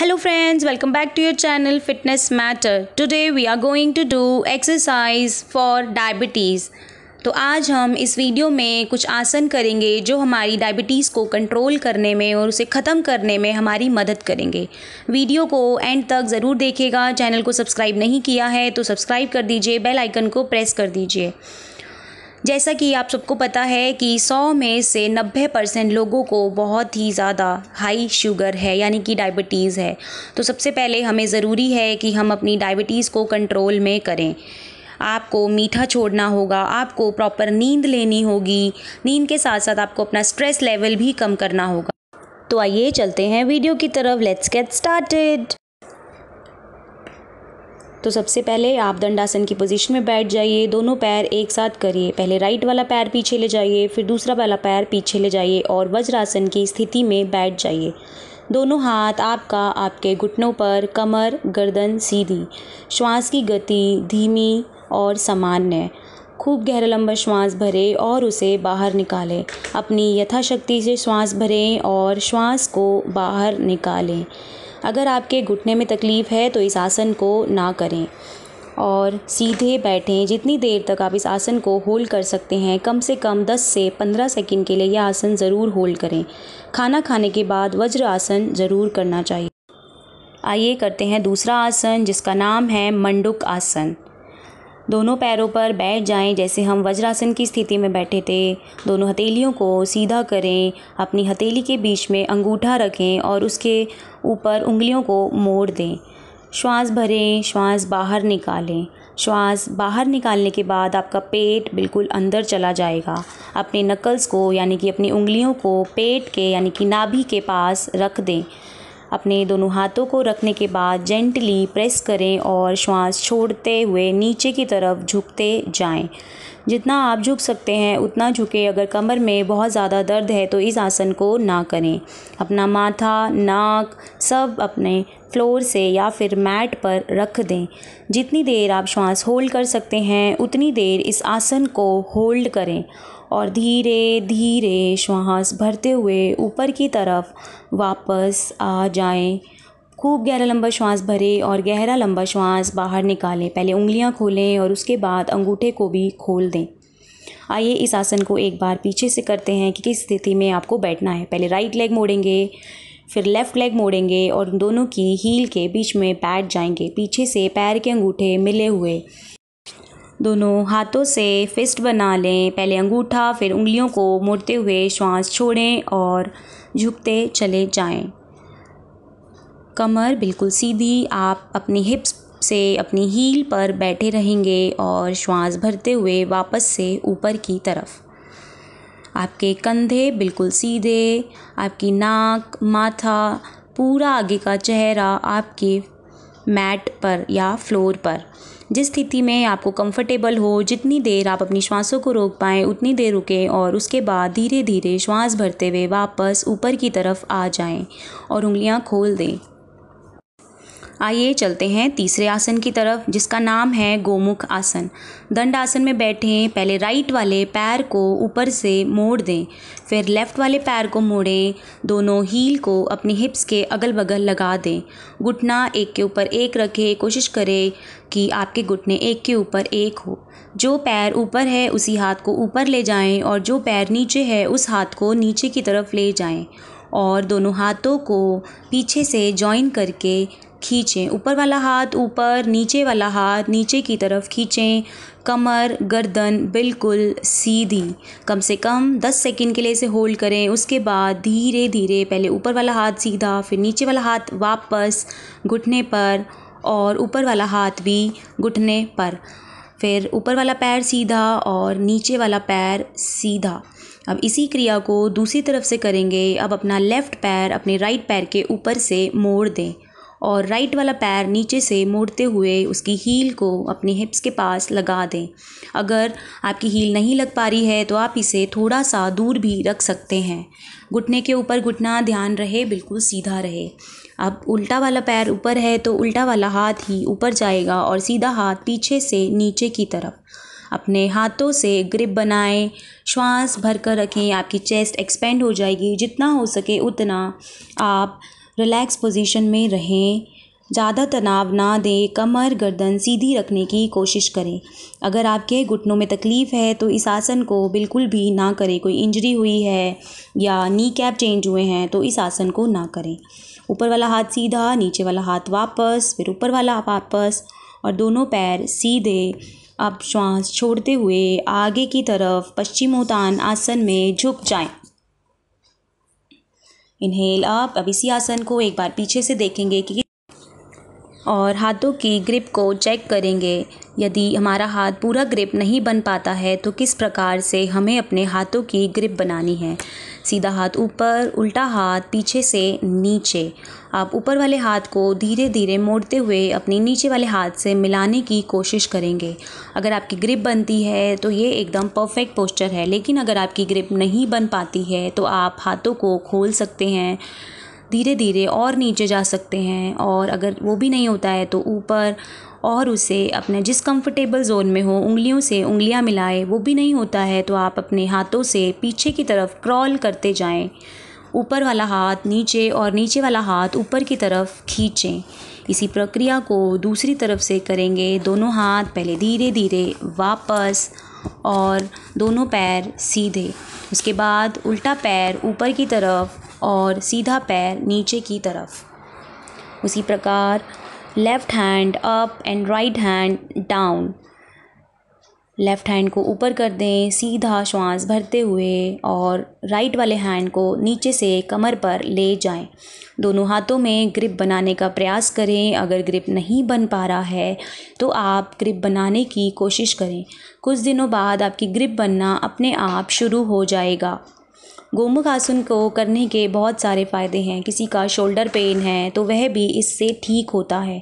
Hello friends, welcome back to your channel Fitness Matter. Today we are going to do exercise for diabetes. तो आज हम इस video में कुछ आसन करेंगे जो हमारी डायबिटीज़ को कंट्रोल करने में और उसे ख़त्म करने में हमारी मदद करेंगे वीडियो को एंड तक ज़रूर देखिएगा चैनल को सब्सक्राइब नहीं किया है तो सब्सक्राइब कर दीजिए बेल आइकन को प्रेस कर दीजिए जैसा कि आप सबको पता है कि 100 में से 90 परसेंट लोगों को बहुत ही ज़्यादा हाई शुगर है यानी कि डायबिटीज़ है तो सबसे पहले हमें ज़रूरी है कि हम अपनी डायबिटीज़ को कंट्रोल में करें आपको मीठा छोड़ना होगा आपको प्रॉपर नींद लेनी होगी नींद के साथ साथ आपको अपना स्ट्रेस लेवल भी कम करना होगा तो आइए चलते हैं वीडियो की तरफ लेट्स गेट स्टार्टेड तो सबसे पहले आप दंडासन की पोजीशन में बैठ जाइए दोनों पैर एक साथ करिए पहले राइट वाला पैर पीछे ले जाइए फिर दूसरा वाला पैर पीछे ले जाइए और वज्रासन की स्थिति में बैठ जाइए दोनों हाथ आपका आपके घुटनों पर कमर गर्दन सीधी श्वास की गति धीमी और सामान्य खूब गहरा लंबा श्वास भरें और उसे बाहर निकालें अपनी यथाशक्ति से श्वास भरें और श्वास को बाहर निकालें अगर आपके घुटने में तकलीफ़ है तो इस आसन को ना करें और सीधे बैठें जितनी देर तक आप इस आसन को होल्ड कर सकते हैं कम से कम 10 से 15 सेकंड के लिए यह आसन ज़रूर होल्ड करें खाना खाने के बाद वज्र आसन ज़रूर करना चाहिए आइए करते हैं दूसरा आसन जिसका नाम है मंडुक आसन दोनों पैरों पर बैठ जाएं जैसे हम वज्रासन की स्थिति में बैठे थे दोनों हथेलियों को सीधा करें अपनी हथेली के बीच में अंगूठा रखें और उसके ऊपर उंगलियों को मोड़ दें श्वास भरें श्वास बाहर निकालें श्वास बाहर निकालने के बाद आपका पेट बिल्कुल अंदर चला जाएगा अपने नकल्स को यानी कि अपनी उंगलियों को पेट के यानी कि नाभि के पास रख दें अपने दोनों हाथों को रखने के बाद जेंटली प्रेस करें और श्वास छोड़ते हुए नीचे की तरफ झुकते जाएं जितना आप झुक सकते हैं उतना झुके अगर कमर में बहुत ज़्यादा दर्द है तो इस आसन को ना करें अपना माथा नाक सब अपने फ्लोर से या फिर मैट पर रख दें जितनी देर आप श्वास होल्ड कर सकते हैं उतनी देर इस आसन को होल्ड करें और धीरे धीरे श्वास भरते हुए ऊपर की तरफ वापस आ जाएं खूब गहरा लंबा श्वास भरें और गहरा लंबा श्वास बाहर निकालें पहले उंगलियां खोलें और उसके बाद अंगूठे को भी खोल दें आइए इस आसन को एक बार पीछे से करते हैं कि किस स्थिति में आपको बैठना है पहले राइट लेग मोड़ेंगे फिर लेफ़्ट लेग मोड़ेंगे और दोनों की हील के बीच में बैठ जाएंगे पीछे से पैर के अंगूठे मिले हुए दोनों हाथों से फिस्ट बना लें पहले अंगूठा फिर उंगलियों को मोड़ते हुए श्वास छोड़ें और झुकते चले जाएं। कमर बिल्कुल सीधी आप अपनी हिप्स से अपनी हील पर बैठे रहेंगे और श्वास भरते हुए वापस से ऊपर की तरफ आपके कंधे बिल्कुल सीधे आपकी नाक माथा पूरा आगे का चेहरा आपके मैट पर या फ्लोर पर जिस स्थिति में आपको कंफर्टेबल हो जितनी देर आप अपनी श्वासों को रोक पाएँ उतनी देर रुकें और उसके बाद धीरे धीरे श्वास भरते हुए वापस ऊपर की तरफ आ जाएं और उंगलियां खोल दें आइए चलते हैं तीसरे आसन की तरफ जिसका नाम है गोमुख आसन दंड आसन में बैठें पहले राइट वाले पैर को ऊपर से मोड़ दें फिर लेफ़्ट वाले पैर को मोड़ें दोनों हील को अपनी हिप्स के अगल बगल लगा दें घुटना एक के ऊपर एक रखें कोशिश करें कि आपके घुटने एक के ऊपर एक हो जो पैर ऊपर है उसी हाथ को ऊपर ले जाएं और जो पैर नीचे है उस हाथ को नीचे की तरफ ले जाएं और दोनों हाथों को पीछे से जॉइन करके खींचें ऊपर वाला हाथ ऊपर नीचे वाला हाथ नीचे की तरफ खींचें कमर गर्दन बिल्कुल सीधी कम से कम 10 सेकंड के लिए इसे होल्ड करें उसके बाद धीरे धीरे पहले ऊपर वाला हाथ सीधा फिर नीचे वाला हाथ वापस घुटने पर और ऊपर वाला हाथ भी घुटने पर फिर ऊपर वाला पैर सीधा और नीचे वाला पैर सीधा अब इसी क्रिया को दूसरी तरफ से करेंगे अब अपना लेफ़्ट पैर अपने राइट पैर के ऊपर से मोड़ दें और राइट वाला पैर नीचे से मोड़ते हुए उसकी हील को अपने हिप्स के पास लगा दें अगर आपकी हील नहीं लग पा रही है तो आप इसे थोड़ा सा दूर भी रख सकते हैं घुटने के ऊपर घुटना ध्यान रहे बिल्कुल सीधा रहे अब उल्टा वाला पैर ऊपर है तो उल्टा वाला हाथ ही ऊपर जाएगा और सीधा हाथ पीछे से नीचे की तरफ अपने हाथों से ग्रिप बनाएं श्वास भर कर रखें आपकी चेस्ट एक्सपेंड हो जाएगी जितना हो सके उतना आप रिलैक्स पोजीशन में रहें ज़्यादा तनाव ना दें कमर गर्दन सीधी रखने की कोशिश करें अगर आपके घुटनों में तकलीफ़ है तो इस आसन को बिल्कुल भी ना करें कोई इंजरी हुई है या नी कैप चेंज हुए हैं तो इस आसन को ना करें ऊपर वाला हाथ सीधा नीचे वाला हाथ वापस फिर ऊपर वाला वापस और दोनों पैर सीधे आप श्वास छोड़ते हुए आगे की तरफ पश्चिमोत्तान आसन में झुक जाएं इनहेल आप अब इसी आसन को एक बार पीछे से देखेंगे कि और हाथों की ग्रिप को चेक करेंगे यदि हमारा हाथ पूरा ग्रिप नहीं बन पाता है तो किस प्रकार से हमें अपने हाथों की ग्रिप बनानी है सीधा हाथ ऊपर उल्टा हाथ पीछे से नीचे आप ऊपर वाले हाथ को धीरे धीरे मोड़ते हुए अपने नीचे वाले हाथ से मिलाने की कोशिश करेंगे अगर आपकी ग्रिप बनती है तो ये एकदम परफेक्ट पोस्चर है लेकिन अगर आपकी ग्रिप नहीं बन पाती है तो आप हाथों को खोल सकते हैं धीरे धीरे और नीचे जा सकते हैं और अगर वो भी नहीं होता है तो ऊपर और उसे अपने जिस कंफर्टेबल जोन में हो उंगलियों से उंगलियां मिलाए वो भी नहीं होता है तो आप अपने हाथों से पीछे की तरफ क्रॉल करते जाएं ऊपर वाला हाथ नीचे और नीचे वाला हाथ ऊपर की तरफ खींचें इसी प्रक्रिया को दूसरी तरफ से करेंगे दोनों हाथ पहले धीरे धीरे वापस और दोनों पैर सीधे उसके बाद उल्टा पैर ऊपर की तरफ और सीधा पैर नीचे की तरफ उसी प्रकार left hand up and right hand down left hand को ऊपर कर दें सीधा श्वास भरते हुए और राइट वाले हैंड को नीचे से कमर पर ले जाएं। दोनों हाथों में ग्रिप बनाने का प्रयास करें अगर ग्रिप नहीं बन पा रहा है तो आप ग्रिप बनाने की कोशिश करें कुछ दिनों बाद आपकी ग्रिप बनना अपने आप शुरू हो जाएगा गोमुख आसन को करने के बहुत सारे फ़ायदे हैं किसी का शोल्डर पेन है तो वह भी इससे ठीक होता है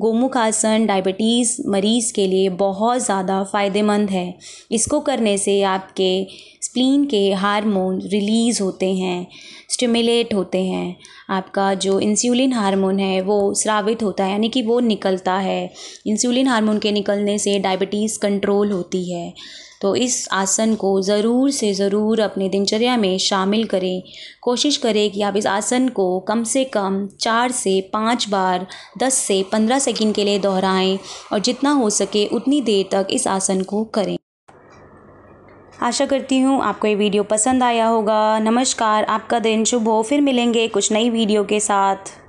गोमुख आसन डायबिटीज़ मरीज़ के लिए बहुत ज़्यादा फ़ायदेमंद है इसको करने से आपके स्प्लीन के हार्मोन रिलीज़ होते हैं स्टिमुलेट होते हैं आपका जो इंसुलिन हार्मोन है वो स्रावित होता है यानी कि वो निकलता है इंसुलिन हार्मोन के निकलने से डायबिटीज़ कंट्रोल होती है तो इस आसन को ज़रूर से ज़रूर अपने दिनचर्या में शामिल करें कोशिश करें कि आप इस आसन को कम से कम चार से पाँच बार दस से पंद्रह सेकंड के लिए दोहराएं और जितना हो सके उतनी देर तक इस आसन को करें आशा करती हूँ आपको ये वीडियो पसंद आया होगा नमस्कार आपका दिन शुभ हो फिर मिलेंगे कुछ नई वीडियो के साथ